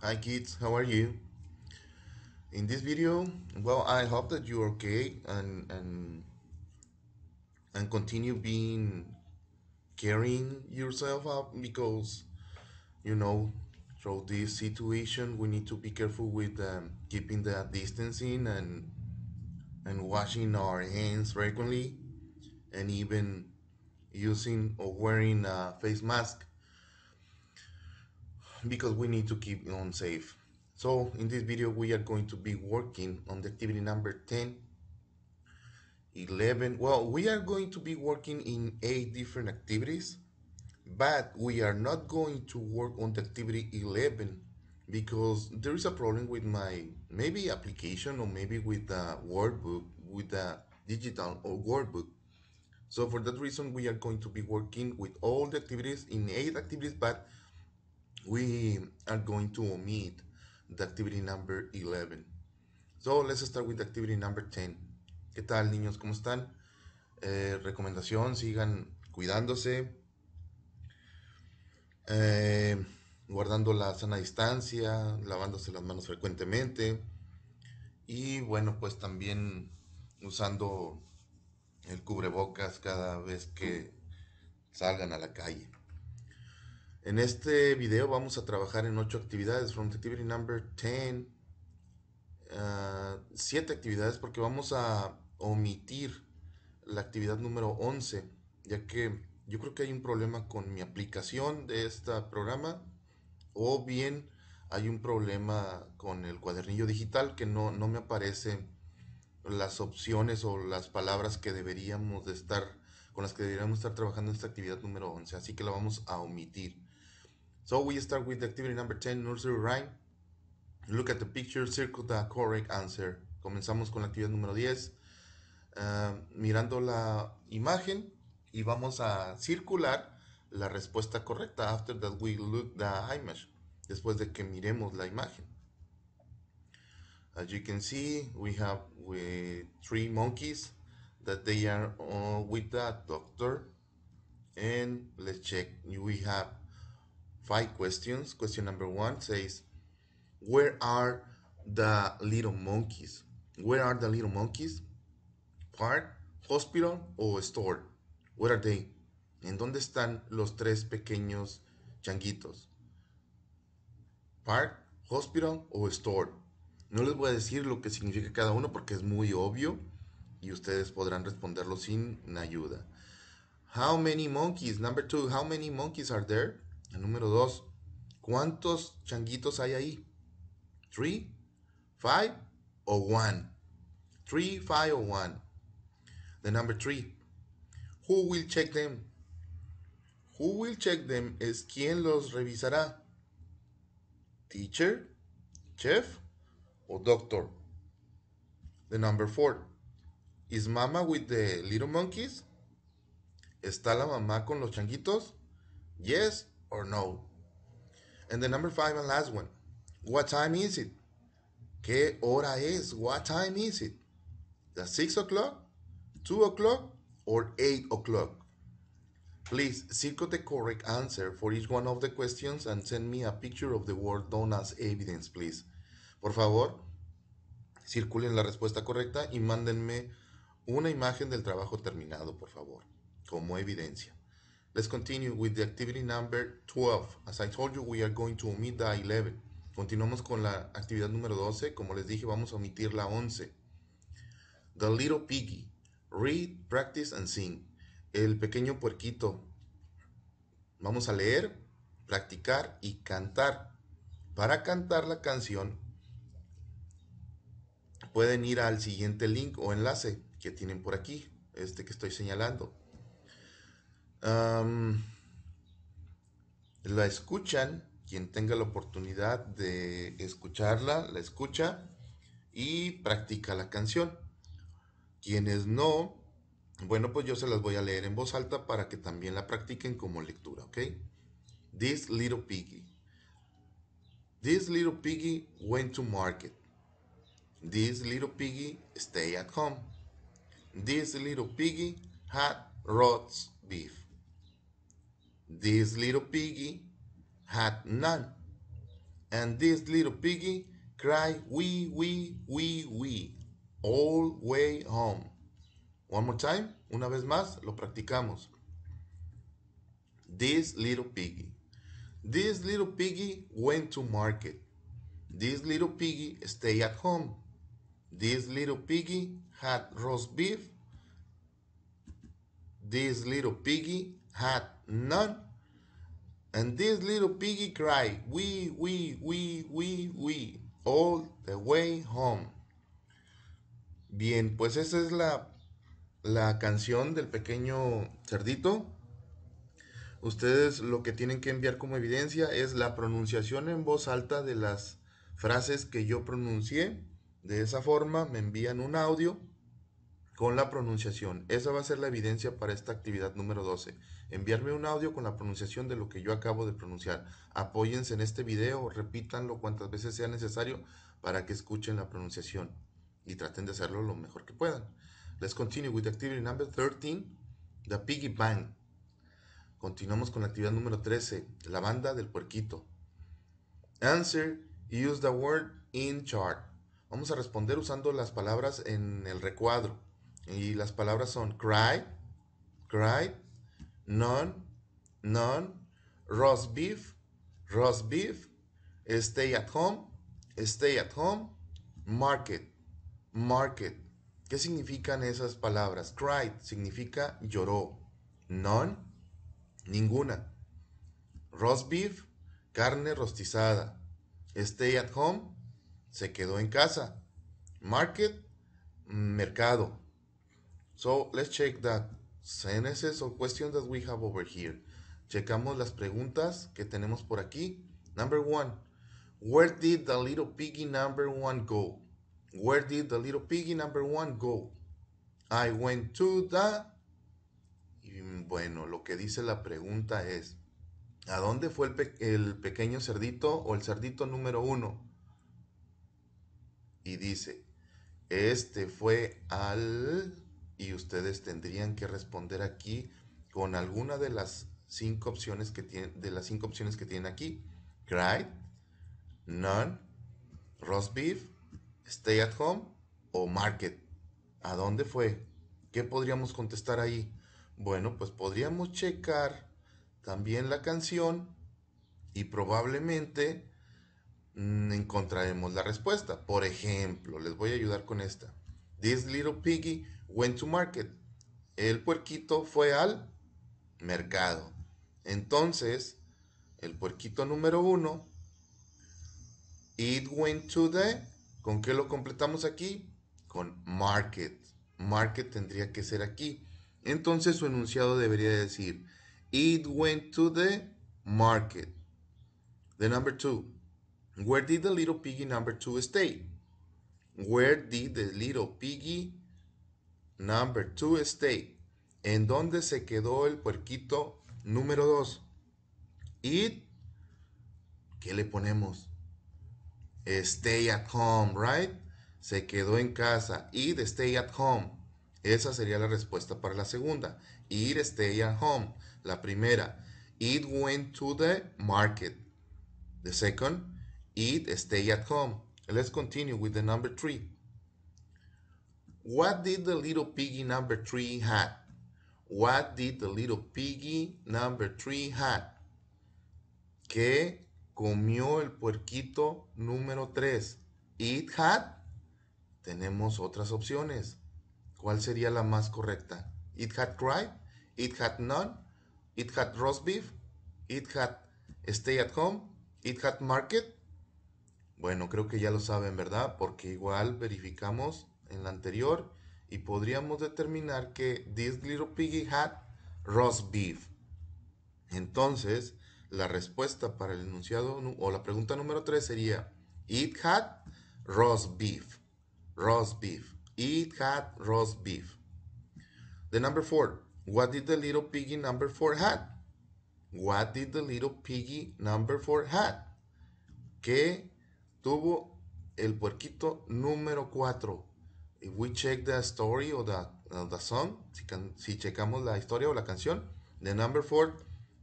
Hi kids, how are you? In this video, well, I hope that you're okay and and and continue being caring yourself up because you know through this situation we need to be careful with um, keeping the distancing and and washing our hands frequently and even using or wearing a face mask because we need to keep on safe. So in this video, we are going to be working on the activity number 10, 11. Well, we are going to be working in eight different activities, but we are not going to work on the activity 11 because there is a problem with my maybe application or maybe with the workbook, with the digital or workbook. So for that reason, we are going to be working with all the activities in eight activities, but we are going to omit the activity number 11. So let's start with activity number 10. ¿Qué tal niños? ¿Cómo están? Eh, recomendación, sigan cuidándose, eh, guardando la sana distancia, lavándose las manos frecuentemente y bueno, pues también usando el cubrebocas cada vez que salgan a la calle. En este video vamos a trabajar en ocho actividades, from activity number 10, 7 uh, actividades porque vamos a omitir la actividad número 11, ya que yo creo que hay un problema con mi aplicación de este programa o bien hay un problema con el cuadernillo digital que no, me aparece las opciones o las palabras que deberíamos de estar con las que deberíamos estar trabajando en esta actividad número 11, así que la vamos a omitir. So we start with activity number 10, nursery rhyme. Look at the picture, circle the correct answer. Comenzamos con la actividad número 10, um, mirando la imagen y vamos a circular la respuesta correcta after that we look the image, después de que miremos la imagen. As you can see, we have three monkeys that they are with the doctor. And let's check, we have five questions. Question number one says, Where are the little monkeys? Where are the little monkeys? Park, hospital or store? Where are they? ¿En dónde están los tres pequeños changuitos? Park, hospital o store. No les voy a decir lo que significa cada uno porque es muy obvio y ustedes podrán responderlo sin ayuda. How many monkeys? Number two, how many monkeys are there? El número dos, ¿Cuántos changuitos hay ahí? ¿Three? ¿Five? ¿O one? Three, five, or one. The number three. Who will check them? Who will check them es quién los revisará. Teacher, chef o doctor. The number four. Is mama with the little monkeys? ¿Está la mamá con los changuitos? Yes or no. And the number five and last one. What time is it? ¿Qué hora es? What time is it? The six o'clock, two o'clock, or eight o'clock? Please circle the correct answer for each one of the questions and send me a picture of the word done as evidence, please. Por favor, circulen la respuesta correcta y mándenme una imagen del trabajo terminado, por favor, como evidencia. Let's continue with the activity number 12. As I told you, we are going to omit the 11. Continuamos con la actividad número 12. Como les dije, vamos a omitir la 11. The Little Piggy. Read, practice and sing. El pequeño puerquito. Vamos a leer, practicar y cantar. Para cantar la canción, pueden ir al siguiente link o enlace que tienen por aquí, este que estoy señalando la escuchan, quien tenga la oportunidad de escucharla, la escucha y practica la canción. Quienes no, bueno, pues yo se las voy a leer en voz alta para que también la practiquen como lectura, ¿ok? This little piggy. This little piggy went to market. This little piggy Stay at home. This little piggy had roast beef. This little piggy had none. And this little piggy cried wee, wee, wee, wee all way home. One more time, una vez más, lo practicamos. This little piggy. This little piggy went to market. This little piggy stayed at home. This little piggy had roast beef. This little piggy had none. And this little piggy cry. We we we we we all the way home. Bien, pues esa es la, la canción del pequeño cerdito. Ustedes lo que tienen que enviar como evidencia es la pronunciación en voz alta de las frases que yo pronuncié. De esa forma me envían un audio con la pronunciación. Esa va a ser la evidencia para esta actividad número 12. Enviarme un audio con la pronunciación de lo que yo acabo de pronunciar. Apóyense en este video, repítanlo cuantas veces sea necesario para que escuchen la pronunciación y traten de hacerlo lo mejor que puedan. Let's continue with activity number 13, the piggy bank. Continuamos con la actividad número 13, la banda del puerquito. Answer, use the word in chart. Vamos a responder usando las palabras en el recuadro. Y las palabras son cry, cry, none, none, roast beef, roast beef, stay at home, stay at home, market, market. ¿Qué significan esas palabras? Cry significa lloró. None, ninguna. Roast beef, carne rostizada. Stay at home, se quedó en casa. Market, mercado. So let's check that sentences or questions that we have over here. Checamos las preguntas que tenemos por aquí. Number one, where did the little piggy number one go? Where did the little piggy number one go? I went to the... Y bueno, lo que dice la pregunta es, ¿a dónde fue el pequeño cerdito o el cerdito número uno? Y dice, este fue al y ustedes tendrían que responder aquí con alguna de las cinco opciones que tienen, de las cinco opciones que tienen aquí. Cried, none, roast beef, stay at home o market. ¿A dónde fue? ¿Qué podríamos contestar ahí? Bueno, pues podríamos checar también la canción y probablemente mm, encontraremos la respuesta. Por ejemplo, les voy a ayudar con esta. This little piggy went to market. El puerquito fue al mercado. Entonces, el puerquito número uno, it went to the, ¿con qué lo completamos aquí? Con market. Market tendría que ser aquí. Entonces su enunciado debería decir, it went to the market. The number two, where did the little piggy number two stay? Where did the little piggy Number two stay. ¿En dónde se quedó el puerquito número 2? It. ¿Qué le ponemos? Stay at home, right? Se quedó en casa. It stay at home. Esa sería la respuesta para la segunda. It stay at home. La primera. It went to the market. The second. It stay at home. Let's continue with the number three. What did the little piggy number three had? What did the little piggy number three had? ¿Qué comió el puerquito número 3? It had. Tenemos otras opciones. ¿Cuál sería la más correcta? It had cried. It had none. It had roast beef. It had stay at home. It had market. Bueno, creo que ya lo saben, ¿verdad? Porque igual verificamos en la anterior y podríamos determinar que this little piggy had roast beef. Entonces, la respuesta para el enunciado o la pregunta número 3 sería it had roast beef. Roast beef. It had roast beef. The number 4. What did the little piggy number 4 had? What did the little piggy number 4 had? que tuvo el puerquito número 4? if we check the story or uh, the, song, si, can, si checamos la historia o la canción, the number four,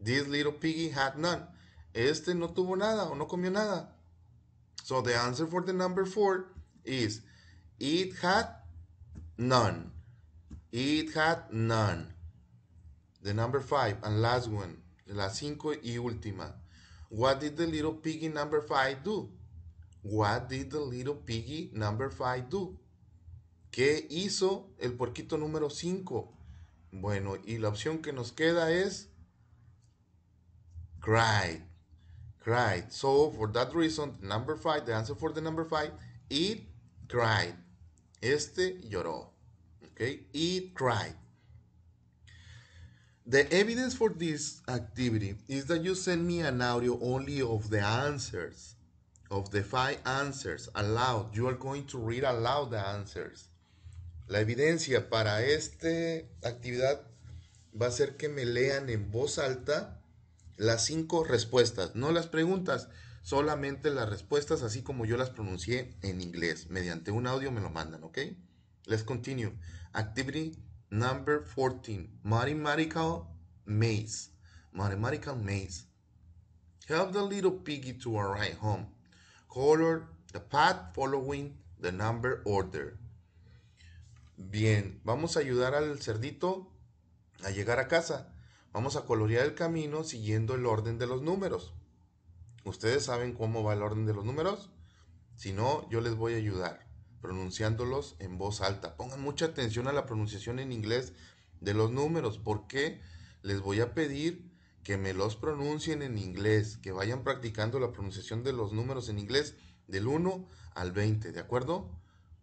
this little piggy had none. Este no tuvo nada o no comió nada. So the answer for the number four is it had none. It had none. The number five and last one, la cinco y última. What did the little piggy number five do? What did the little piggy number five do? ¿Qué hizo el porquito número 5? Bueno, y la opción que nos queda es cried. Cried. So, for that reason, number 5, the answer for the number 5, it cried. Este lloró. Okay, it cried. The evidence for this activity is that you send me an audio only of the answers, of the five answers aloud. You are going to read aloud the answers. La evidencia para esta actividad va a ser que me lean en voz alta las cinco respuestas, no las preguntas, solamente las respuestas así como yo las pronuncié en inglés. Mediante un audio me lo mandan, ¿ok? Let's continue. Activity number 14. Mathematical maze. Mathematical maze. Help the little piggy to arrive home. Color the path following the number order. Bien, vamos a ayudar al cerdito a llegar a casa. Vamos a colorear el camino siguiendo el orden de los números. ¿Ustedes saben cómo va el orden de los números? Si no, yo les voy a ayudar pronunciándolos en voz alta. Pongan mucha atención a la pronunciación en inglés de los números porque les voy a pedir que me los pronuncien en inglés, que vayan practicando la pronunciación de los números en inglés del 1 al 20, ¿de acuerdo?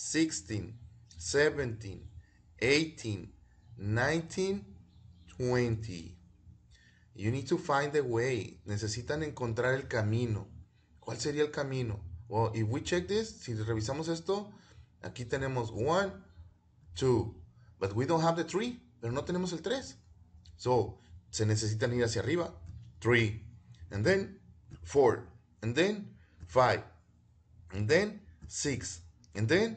16, 17, 18, 19, 20. You need to find the way. Necesitan encontrar el camino. ¿Cuál sería el camino? Well, if we check this, si revisamos esto, aquí tenemos 1, 2, but we don't have the 3, pero no tenemos el 3. So, se necesitan ir hacia arriba. 3, and then 4, and then 5, and then 6, and then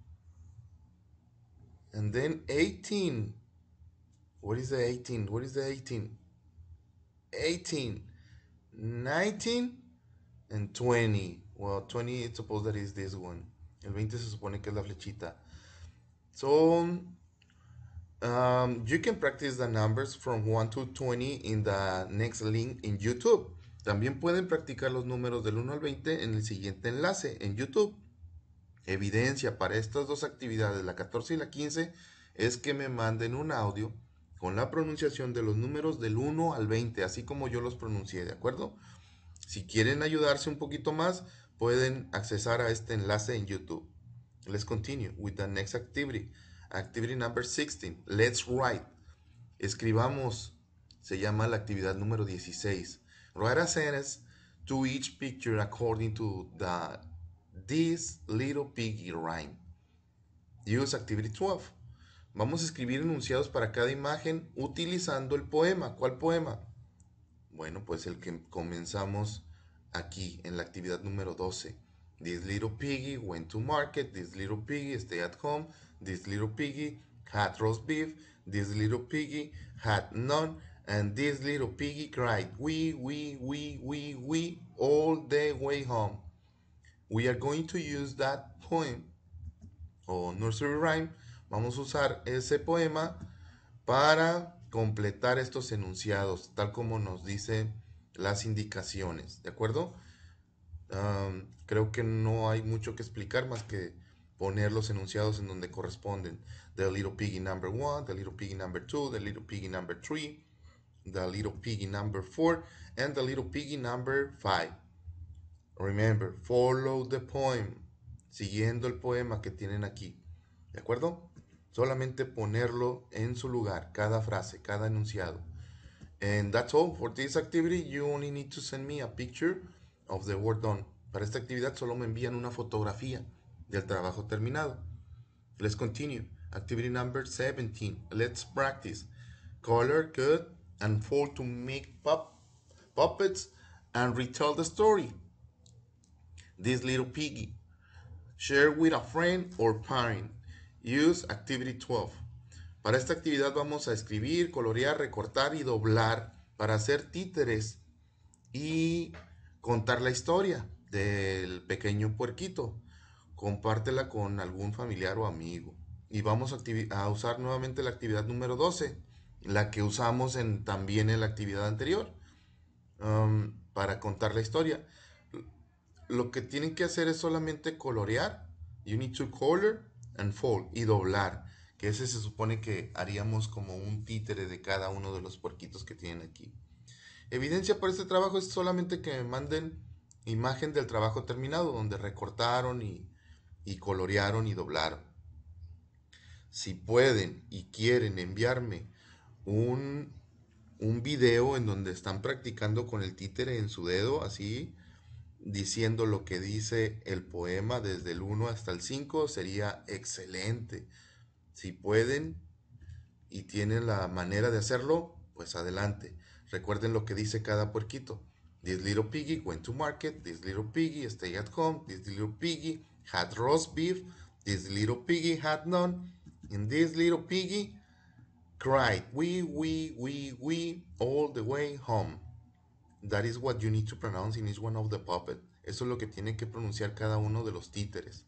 And then 18. What is the 18? What is the 18? 18, 19, and 20. Well, 20, it's supposed that is this one. El 20 se supone que es la flechita. So, um, you can practice the numbers from 1 to 20 in the next link in YouTube. También pueden practicar los números del 1 al 20 en el siguiente enlace en YouTube. evidencia para estas dos actividades, la 14 y la 15, es que me manden un audio con la pronunciación de los números del 1 al 20, así como yo los pronuncié, ¿de acuerdo? Si quieren ayudarse un poquito más, pueden accesar a este enlace en YouTube. Let's continue with the next activity. Activity number 16. Let's write. Escribamos. Se llama la actividad número 16. Write a sentence to each picture according to the This Little Piggy Rhyme. Use Activity 12. Vamos a escribir enunciados para cada imagen utilizando el poema. ¿Cuál poema? Bueno, pues el que comenzamos aquí en la actividad número 12. This little piggy went to market. This little piggy stayed at home. This little piggy had roast beef. This little piggy had none. And this little piggy cried, wee, wee, wee, wee, wee, all the way home. We are going to use that poem o nursery rhyme. Vamos a usar ese poema para completar estos enunciados, tal como nos dicen las indicaciones, ¿de acuerdo? Um, creo que no hay mucho que explicar más que poner los enunciados en donde corresponden. The little piggy number one, the little piggy number two, the little piggy number three, the little piggy number four, and the little piggy number five. Remember, follow the poem. Siguiendo el poema que tienen aquí. ¿De acuerdo? Solamente ponerlo en su lugar, cada frase, cada enunciado. And that's all. For this activity, you only need to send me a picture of the work done. Para esta actividad solo me envían una fotografía del trabajo terminado. Let's continue. Activity number 17. Let's practice. Color, good and fold to make puppets and retell the story this little piggy. Share with a friend or parent. Use activity 12. Para esta actividad vamos a escribir, colorear, recortar y doblar para hacer títeres y contar la historia del pequeño puerquito. Compártela con algún familiar o amigo. Y vamos a, usar nuevamente la actividad número 12, la que usamos en, también en la actividad anterior, um, para contar la historia lo que tienen que hacer es solamente colorear. You need to color and fold y doblar. Que ese se supone que haríamos como un títere de cada uno de los puerquitos que tienen aquí. Evidencia por este trabajo es solamente que me manden imagen del trabajo terminado, donde recortaron y, colorearon y doblaron. Si pueden y quieren enviarme un, un video en donde están practicando con el títere en su dedo, así, diciendo lo que dice el poema desde el 1 hasta el 5 sería excelente. Si pueden y tienen la manera de hacerlo, pues adelante. Recuerden lo que dice cada puerquito. This little piggy went to market. This little piggy stayed at home. This little piggy had roast beef. This little piggy had none. And this little piggy cried, wee, wee, wee, wee, all the way home. That is what you need to pronounce in each one of the puppet. Eso es lo que tiene que pronunciar cada uno de los títeres.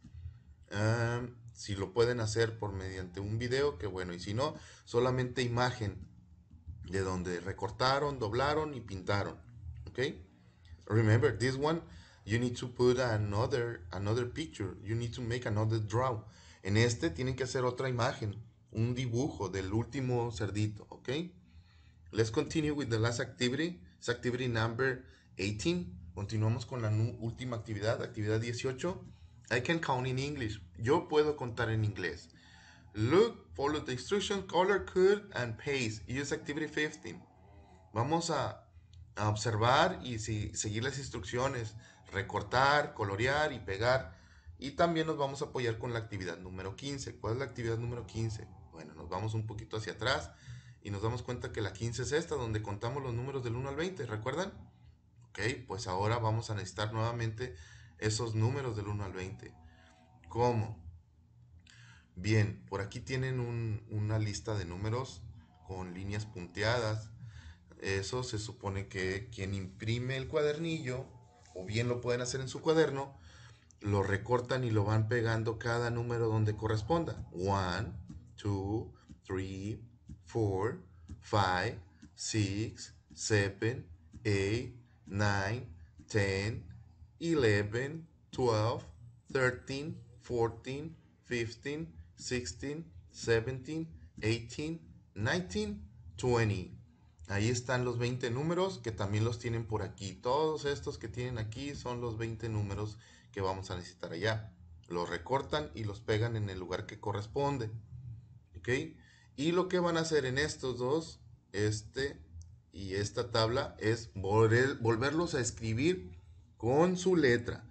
si lo pueden hacer por mediante un video, que bueno, y si no, solamente imagen de donde recortaron, doblaron y pintaron. ¿Ok? Remember this one, you need to put another another picture. You need to make another draw. En este tienen que hacer otra imagen, un dibujo del último cerdito, ¿ok? Let's continue with the last activity activity number 18. Continuamos con la última actividad, actividad 18. I can count in English. Yo puedo contar en inglés. Look, follow the instructions, color, cut and paste. Use activity 15. Vamos a, observar y seguir las instrucciones. Recortar, colorear y pegar. Y también nos vamos a apoyar con la actividad número 15. ¿Cuál es la actividad número 15? Bueno, nos vamos un poquito hacia atrás y nos damos cuenta que la 15 es esta, donde contamos los números del 1 al 20, ¿recuerdan? Ok, pues ahora vamos a necesitar nuevamente esos números del 1 al 20. ¿Cómo? Bien, por aquí tienen una lista de números con líneas punteadas. Eso se supone que quien imprime el cuadernillo, o bien lo pueden hacer en su cuaderno, lo recortan y lo van pegando cada número donde corresponda. 1, 2, 3, 4, 5, 6, 7, 8, 9, 10, 11, 12, 13, 14, 15, 16, 17, 18, 19, 20. Ahí están los 20 números que también los tienen por aquí. Todos estos que tienen aquí son los 20 números que vamos a necesitar allá. Los recortan y los pegan en el lugar que corresponde. Y lo que van a hacer en estos dos, este y esta tabla, es volverlos a escribir con su letra.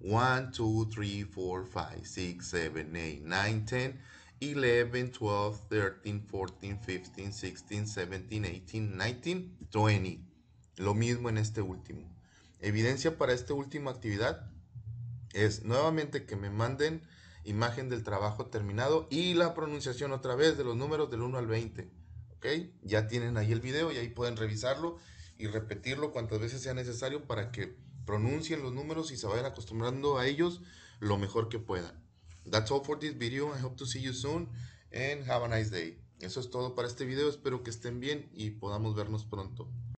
1, 2, 3, 4, 5, 6, 7, 8, 9, 10, 11, 12, 13, 14, 15, 16, 17, 18, 19, 20. Lo mismo en este último. Evidencia para esta última actividad es nuevamente que me manden imagen del trabajo terminado y la pronunciación otra vez de los números del 1 al 20. ¿Ok? Ya tienen ahí el video y ahí pueden revisarlo y repetirlo cuantas veces sea necesario para que pronuncien los números y se vayan acostumbrando a ellos lo mejor que puedan. That's all for this video. I hope to see you soon and have a nice day. Eso es todo para este video. Espero que estén bien y podamos vernos pronto.